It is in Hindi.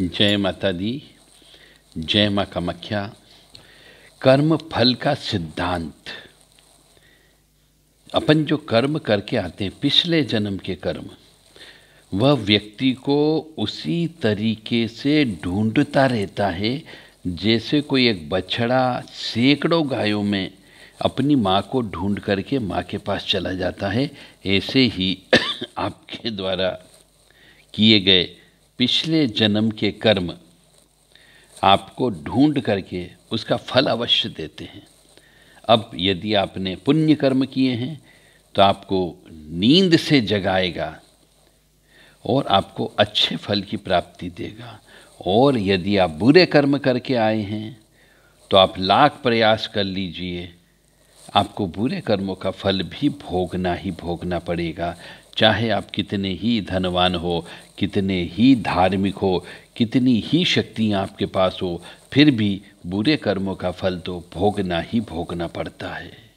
जय माता दी जय माँ मख्या कर्म फल का सिद्धांत अपन जो कर्म करके आते हैं पिछले जन्म के कर्म वह व्यक्ति को उसी तरीके से ढूंढता रहता है जैसे कोई एक बछड़ा सैकड़ों गायों में अपनी माँ को ढूंढ करके माँ के पास चला जाता है ऐसे ही आपके द्वारा किए गए पिछले जन्म के कर्म आपको ढूंढ करके उसका फल अवश्य देते हैं अब यदि आपने पुण्य कर्म किए हैं तो आपको नींद से जगाएगा और आपको अच्छे फल की प्राप्ति देगा और यदि आप बुरे कर्म करके आए हैं तो आप लाख प्रयास कर लीजिए आपको बुरे कर्मों का फल भी भोगना ही भोगना पड़ेगा चाहे आप कितने ही धनवान हो कितने ही धार्मिक हो कितनी ही शक्तियाँ आपके पास हो फिर भी बुरे कर्मों का फल तो भोगना ही भोगना पड़ता है